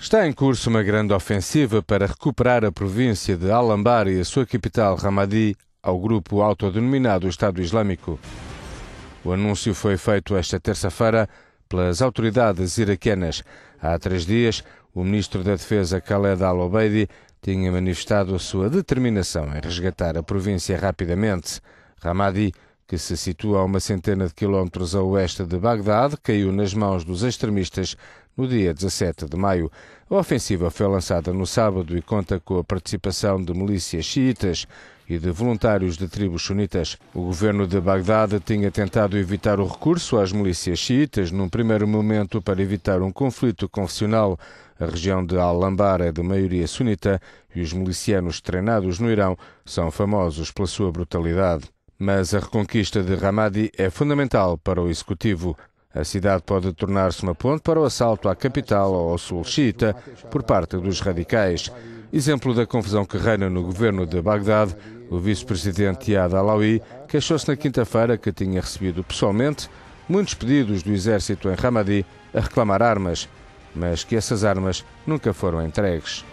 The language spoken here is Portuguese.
Está em curso uma grande ofensiva para recuperar a província de Al-Anbar e a sua capital, Ramadi, ao grupo autodenominado Estado Islâmico. O anúncio foi feito esta terça-feira pelas autoridades iraquianas. Há três dias, o ministro da Defesa, Khaled al-Obeidi, tinha manifestado a sua determinação em resgatar a província rapidamente. Ramadi que se situa a uma centena de quilómetros a oeste de Bagdade, caiu nas mãos dos extremistas no dia 17 de maio. A ofensiva foi lançada no sábado e conta com a participação de milícias xiitas e de voluntários de tribos sunitas. O governo de Bagdade tinha tentado evitar o recurso às milícias xiitas num primeiro momento para evitar um conflito confessional. A região de al ambar é de maioria sunita e os milicianos treinados no Irão são famosos pela sua brutalidade. Mas a reconquista de Ramadi é fundamental para o executivo. A cidade pode tornar-se uma ponte para o assalto à capital ou ao sul xiita por parte dos radicais. Exemplo da confusão que reina no governo de Bagdad, o vice-presidente Yad Alawi queixou-se na quinta-feira que tinha recebido pessoalmente muitos pedidos do exército em Ramadi a reclamar armas, mas que essas armas nunca foram entregues.